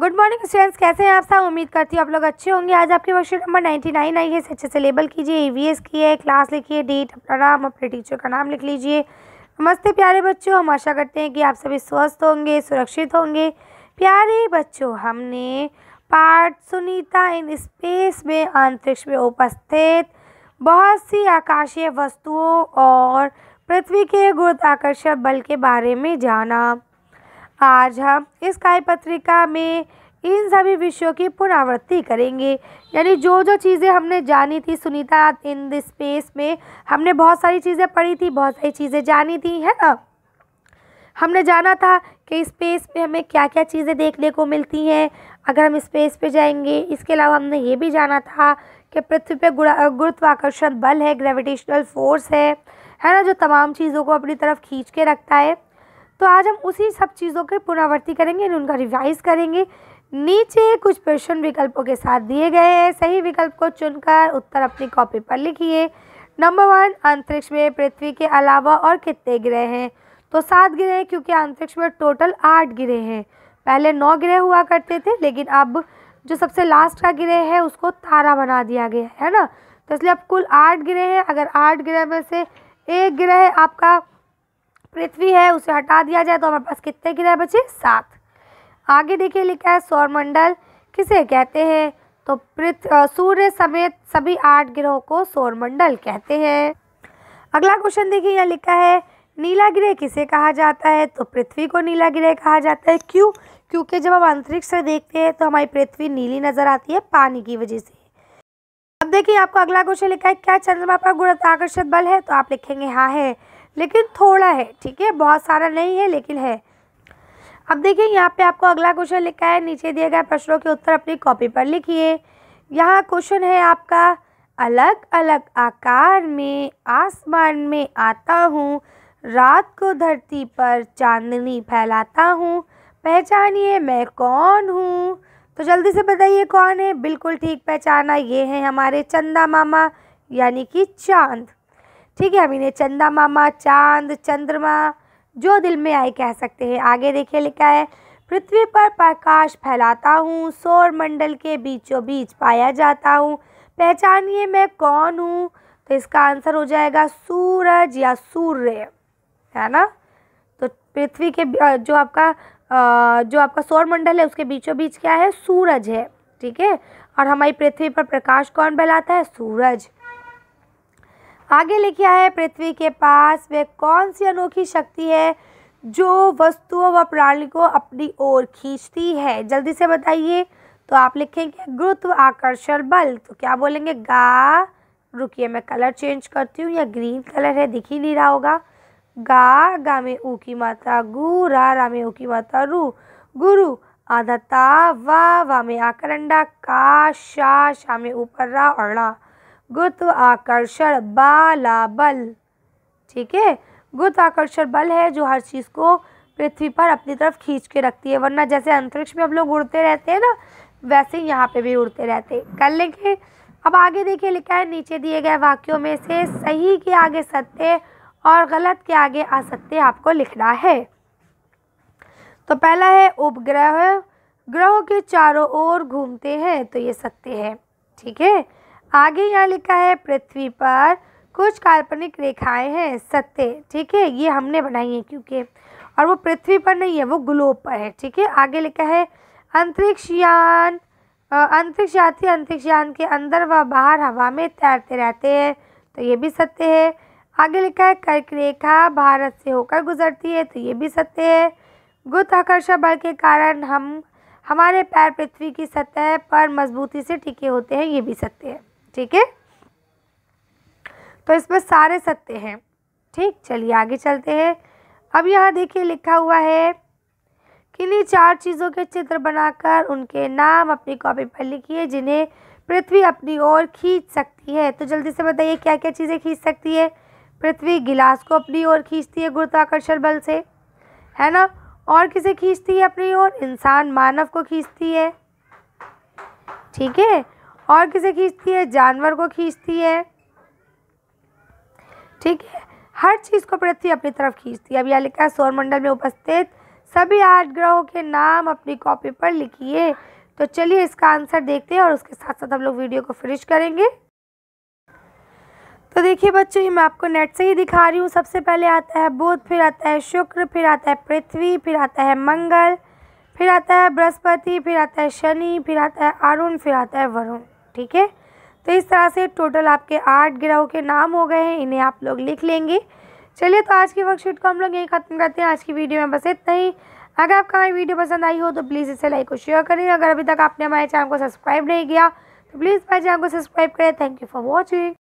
good morning students कैसे हैं आप सब उम्मीद करती हूँ आप लोग अच्छे होंगे आज आपकी वर्कशीट नंबर नाइन्टी नाइन आई है इसे अच्छे से लेबल कीजिए ईवीएस की है क्लास लिखिए डेट अपना नाम अपने टीचर का नाम लिख लीजिए नमस्ते प्यारे बच्चों हम आशा करते हैं कि आप सभी स्वस्थ होंगे सुरक्षित होंगे प्यारे बच्चों हमने पार्ट सुनीता इन स्पेस में अंतरिक्ष में उपस्थित बहुत सी आकाशीय वस्तुओं और पृथ्वी के गुरुत्वाकर्षण बल के बारे में जाना आज हम इस काय पत्रिका में इन सभी विषयों की पुनरावृत्ति करेंगे यानी जो जो चीज़ें हमने जानी थी सुनीता इन द स्पेस में हमने बहुत सारी चीज़ें पढ़ी थी बहुत सारी चीज़ें जानी थी है ना हमने जाना था कि स्पेस में हमें क्या क्या चीज़ें देखने को मिलती हैं अगर हम स्पेस पे जाएंगे इसके अलावा हमने ये भी जाना था कि पृथ्वी पे गुरुत्वाकर्षण बल है ग्रेविटेशनल फोर्स है है ना जो तमाम चीज़ों को अपनी तरफ खींच के रखता है तो आज हम उसी सब चीज़ों की पुनरावृत्ति करेंगे यानी उनका रिवाइज करेंगे नीचे कुछ प्रश्न विकल्पों के साथ दिए गए हैं सही विकल्प को चुनकर उत्तर अपनी कॉपी पर लिखिए नंबर वन अंतरिक्ष में पृथ्वी के अलावा और कितने ग्रह हैं तो सात ग्रह हैं क्योंकि अंतरिक्ष में टोटल आठ ग्रह हैं पहले नौ ग्रह हुआ करते थे लेकिन अब जो सबसे लास्ट का ग्रह है उसको तारा बना दिया गया है ना तो इसलिए अब कुल आठ ग्रह हैं अगर आठ ग्रह में से एक ग्रह आपका पृथ्वी है उसे हटा दिया जाए तो हमारे पास कितने ग्रह बचे सात आगे देखिए लिखा है सौरमंडल किसे कहते हैं तो पृथ सूर्य समेत सभी आठ ग्रहों को सौरमंडल कहते हैं अगला क्वेश्चन देखिए यहाँ लिखा है नीला ग्रह किसे कहा जाता है तो पृथ्वी को नीला ग्रह कहा जाता है क्यों क्योंकि जब हम अंतरिक्ष से देखते हैं तो हमारी पृथ्वी नीली नजर आती है पानी की वजह से अब देखिए आपको अगला क्वेश्चन लिखा है क्या चंद्रमा पर गुरुत्वाकर्षण बल है तो आप लिखेंगे हाँ है लेकिन थोड़ा है ठीक है बहुत सारा नहीं है लेकिन है अब देखिए यहाँ पे आपको अगला क्वेश्चन लिखा है नीचे दिए गए प्रश्नों के उत्तर अपनी कॉपी पर लिखिए यहाँ क्वेश्चन है आपका अलग अलग आकार में आसमान में आता हूँ रात को धरती पर चांदनी फैलाता हूँ पहचानिए मैं कौन हूँ तो जल्दी से बताइए कौन है बिल्कुल ठीक पहचाना ये है हमारे चंदा मामा यानी कि चांद ठीक है हम इन्हें चंदा मामा चांद चंद्रमा जो दिल में आए कह सकते हैं आगे देखिए लिखा है पृथ्वी पर प्रकाश फैलाता हूँ सौर मंडल के बीचों बीच पाया जाता हूँ पहचानिए मैं कौन हूँ तो इसका आंसर हो जाएगा सूरज या सूर्य है ना तो पृथ्वी के जो आपका जो आपका सौर मंडल है उसके बीचों बीच क्या है सूरज है ठीक है और हमारी पृथ्वी पर प्रकाश कौन फैलाता है सूरज आगे लिखा है पृथ्वी के पास वह कौन सी अनोखी शक्ति है जो वस्तुओं व प्राणी को अपनी ओर खींचती है जल्दी से बताइए तो आप लिखेंगे गुरुत्व आकर्षण बल तो क्या बोलेंगे गा रुकिए मैं कलर चेंज करती हूँ या ग्रीन कलर है दिख ही नहीं रहा होगा गा गा में ऊ की मात्रा गु रा रा में ऊ की मात्रा रू गुरु आधा ता वा वा में आकर अंडा का शा शा में ऊपर रा और ना आकर्षण बाला बल ठीक है आकर्षण बल है जो हर चीज़ को पृथ्वी पर अपनी तरफ खींच के रखती है वरना जैसे अंतरिक्ष में हम लोग उड़ते रहते हैं ना वैसे ही यहाँ पे भी उड़ते रहते हैं कर लेंगे अब आगे देखिए लिखा है नीचे दिए गए वाक्यों में से सही के आगे सत्य और गलत के आगे असत्य आपको लिखना है तो पहला है उपग्रह ग्रहों के चारों ओर घूमते हैं तो ये सत्य है ठीक है आगे यहाँ लिखा है पृथ्वी पर कुछ काल्पनिक रेखाएं हैं सत्य ठीक है ये हमने बनाई है क्योंकि और वो पृथ्वी पर नहीं है वो ग्लोब पर है ठीक है आगे लिखा है अंतरिक्ष यान अंतरिक्ष यात्री अंतरिक्ष यान के अंदर व बाहर हवा में तैरते रहते हैं तो ये भी सत्य है आगे लिखा है कर्क रेखा भारत से होकर गुजरती है तो ये भी सत्य है आकर्षण बल के कारण हम हमारे पैर पृथ्वी की सतह पर मजबूती से टिके होते हैं ये भी सत्य है ठीक है तो इसमें सारे सत्य हैं ठीक चलिए आगे चलते हैं अब यहाँ देखिए लिखा हुआ है किन्हीं चार चीज़ों के चित्र बनाकर उनके नाम अपनी कॉपी पर लिखिए जिन्हें पृथ्वी अपनी ओर खींच सकती है तो जल्दी से बताइए क्या क्या चीज़ें खींच सकती है पृथ्वी गिलास को अपनी ओर खींचती है गुरुत्वाकर्षण बल से है ना और किसे खींचती है अपनी ओर इंसान मानव को खींचती है ठीक है और किसे खींचती है जानवर को खींचती है ठीक है हर चीज़ को पृथ्वी अपनी तरफ खींचती है अब यह लिखा है सौरमंडल में उपस्थित सभी आठ ग्रहों के नाम अपनी कॉपी पर लिखिए तो चलिए इसका आंसर देखते हैं और उसके साथ साथ हम लोग वीडियो को फिनिश करेंगे तो देखिए बच्चों ये मैं आपको नेट से ही दिखा रही हूँ सबसे पहले आता है बुध फिर आता है शुक्र फिर आता है पृथ्वी फिर आता है मंगल फिर आता है बृहस्पति फिर आता है शनि फिर आता है अरुण फिर आता है वरुण ठीक है तो इस तरह से टोटल आपके आठ ग्रहों के नाम हो गए हैं इन्हें आप लोग लिख लेंगे चलिए तो आज की वर्कशीट को हम लोग यहीं ख़त्म करते हैं आज की वीडियो में बस इतना ही अगर आपको हमारी वीडियो पसंद आई हो तो प्लीज़ इसे लाइक और शेयर करें अगर अभी तक आपने हमारे चैनल को सब्सक्राइब नहीं किया तो प्लीज़ हमारे चैनल को सब्सक्राइब करें थैंक यू फॉर वॉचिंग